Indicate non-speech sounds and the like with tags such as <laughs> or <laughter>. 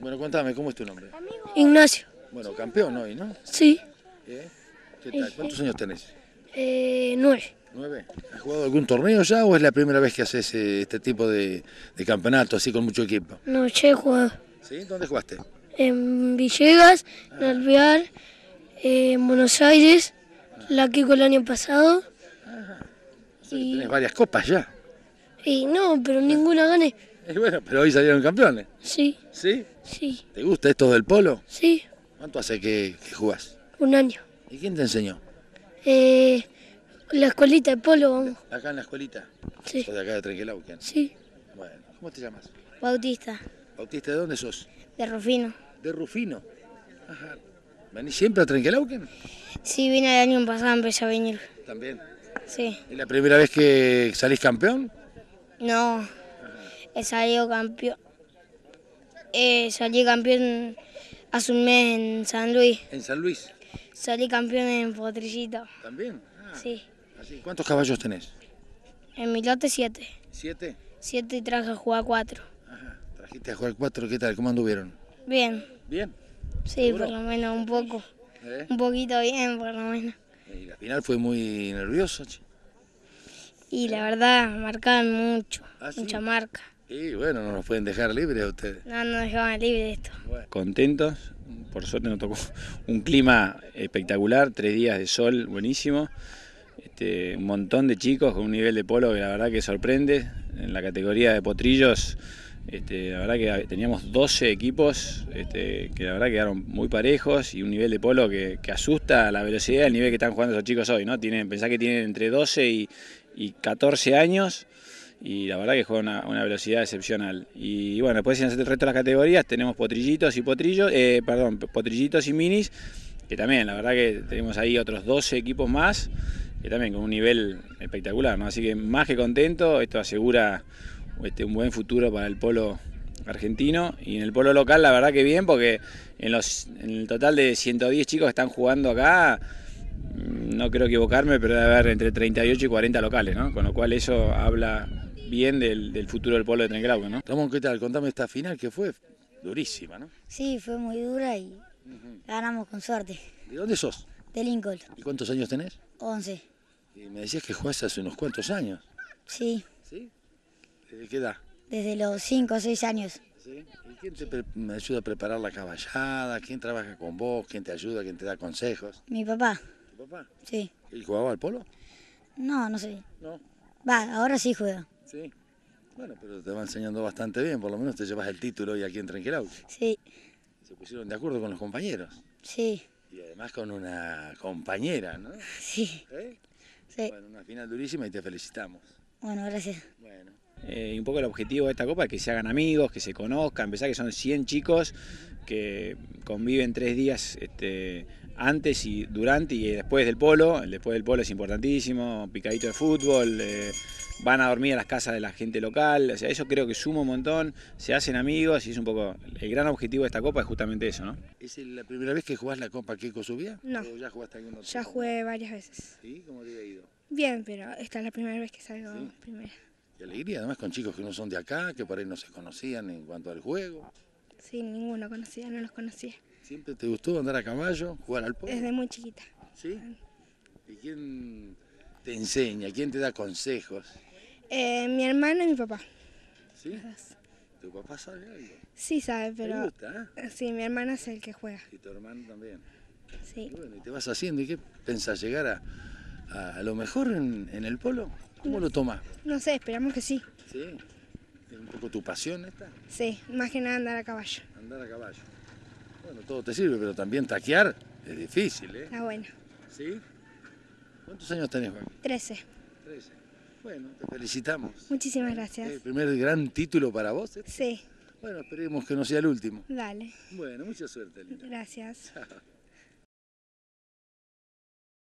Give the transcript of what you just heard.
Bueno, contame, ¿cómo es tu nombre? Ignacio. Bueno, campeón hoy, ¿no? Sí. ¿Eh? ¿Qué tal? Eh, ¿Cuántos eh. años tenés? Eh, nueve. ¿Nueve? ¿Has jugado algún torneo ya o es la primera vez que haces este tipo de, campeonato así con mucho equipo? No, ya he jugado. ¿Sí? ¿Dónde jugaste? En Villegas, en ah. Alvear, en Buenos Aires, la la Kiko el año pasado. Ajá. varias copas ya. Y no, pero ninguna gané. Y <laughs> bueno, pero hoy salieron campeones. Sí. ¿Sí? Sí. ¿Te gusta esto del polo? Sí. ¿Cuánto hace que, que jugás? Un año. ¿Y quién te enseñó? Eh, la escuelita de polo, vamos. ¿Acá en la escuelita? Sí. ¿Sos de acá de Trenquelauquian? Sí. Bueno, ¿cómo te llamas? Bautista. ¿Bautista de dónde sos? De Rufino. ¿De Rufino? Ajá. ¿Venís siempre a Trenquelauquen? Sí, vine el año pasado, empecé a venir. ¿También? Sí. ¿Es la primera vez que salís campeón? No he salido campeón. Eh, salí campeón hace un mes en San Luis. ¿En San Luis? Salí campeón en Potrillito. ¿También? Ah. sí. ¿Cuántos caballos tenés? En mi lote siete. ¿Siete? Siete y traje a jugar cuatro. Ajá. Trajiste a jugar cuatro, ¿qué tal? ¿Cómo anduvieron? Bien. ¿Bien? Sí, por lo menos un poco. ¿Eh? Un poquito bien, por lo menos. ¿Y la final fue muy nervioso. Y la verdad, marcaban mucho, ah, mucha marca. Y bueno, no nos pueden dejar libres ustedes. No, nos dejaban libres esto. contentos, por suerte nos tocó un clima espectacular, tres días de sol buenísimo. Este, un montón de chicos con un nivel de polo que la verdad que sorprende. En la categoría de potrillos, este, la verdad que teníamos 12 equipos este, que la verdad quedaron muy parejos y un nivel de polo que, asusta a la velocidad el nivel que están jugando esos chicos hoy. ¿no? Tienen, pensá que tienen entre 12 y, y 14 años y la verdad que juega a una, velocidad excepcional. Y bueno, después en el resto de las categorías tenemos potrillitos y potrillos, eh, perdón, potrillitos y minis, que también la verdad que tenemos ahí otros 12 equipos más, que también con un nivel espectacular, ¿no? Así que más que contento, esto asegura este, un buen futuro para el polo argentino y en el polo local la verdad que bien porque en, los, en el total de 110 chicos que están jugando acá mm, no creo equivocarme pero debe haber entre 38 y 40 locales ¿no? con lo cual eso habla bien del, futuro del pueblo de Trengrau, ¿no? Ramón, ¿qué tal? Contame esta final que fue durísima, ¿no? Sí, fue muy dura y ganamos con suerte. ¿De dónde sos? De Lincoln. ¿Y cuántos años tenés? Once. Y me decías que jugás hace unos cuantos años. Sí. ¿Sí? ¿Desde qué edad? Desde los cinco o seis años. ¿Y quién te ayuda a preparar la caballada? ¿Quién trabaja con vos? ¿Quién te ayuda? ¿Quién te da consejos? Mi papá. ¿Tu papá? Sí. ¿Y jugaba al polo? No, no sé. ¿No? Va, ahora sí juega. Sí. Bueno, pero te va enseñando bastante bien, por lo menos te llevas el título hoy aquí en Tranquilau. Sí. ¿Se pusieron de acuerdo con los compañeros? Sí. Y además con una compañera, ¿no? Sí. ¿Eh? Sí. Bueno, una final durísima y te felicitamos. Bueno, gracias. Bueno. Eh, y un poco el objetivo de esta copa es que se hagan amigos, que se conozcan, pensar que son 100 chicos que conviven tres días este, antes y durante y después del polo. El después del polo es importantísimo, picadito de fútbol, eh, van a dormir a las casas de la gente local. O sea, eso creo que suma un montón, se hacen amigos y es un poco. El gran objetivo de esta copa es justamente eso, ¿no? ¿Es la primera vez que jugás la copa que Subía? No. ya jugaste Ya jugué varias veces. ¿Sí? ido? Bien, pero esta es la primera vez que salgo primero primera. Qué alegría, además con chicos que no son de acá, que por ahí no se conocían en cuanto al juego. Sí, ninguno conocía, no los conocía. ¿Siempre te gustó andar a caballo, jugar al polo? Desde muy chiquita. ¿Sí? ¿Y quién te enseña, quién te da consejos? Eh, mi hermano y mi papá. ¿Sí? ¿Tu papá sabe algo? Sí sabe, pero... ¿Te gusta? ¿eh? Eh, sí, mi hermano es el que juega. ¿Y tu hermano también? Sí. bueno, y te vas haciendo, ¿y qué pensás? ¿Llegar a, lo mejor en, en el polo? ¿Cómo lo tomas? No sé, esperamos que sí. ¿Sí? ¿Es un poco tu pasión esta? Sí, más que nada andar a caballo. Andar a caballo. Bueno, todo te sirve, pero también taquear es difícil, ¿eh? Ah, bueno. ¿Sí? ¿Cuántos años tenés, Juan? Trece. Trece. Bueno, te felicitamos. Muchísimas gracias. ¿El primer gran título para vos? Este? Sí. Bueno, esperemos que no sea el último. Dale. Bueno, mucha suerte, Lina. Gracias.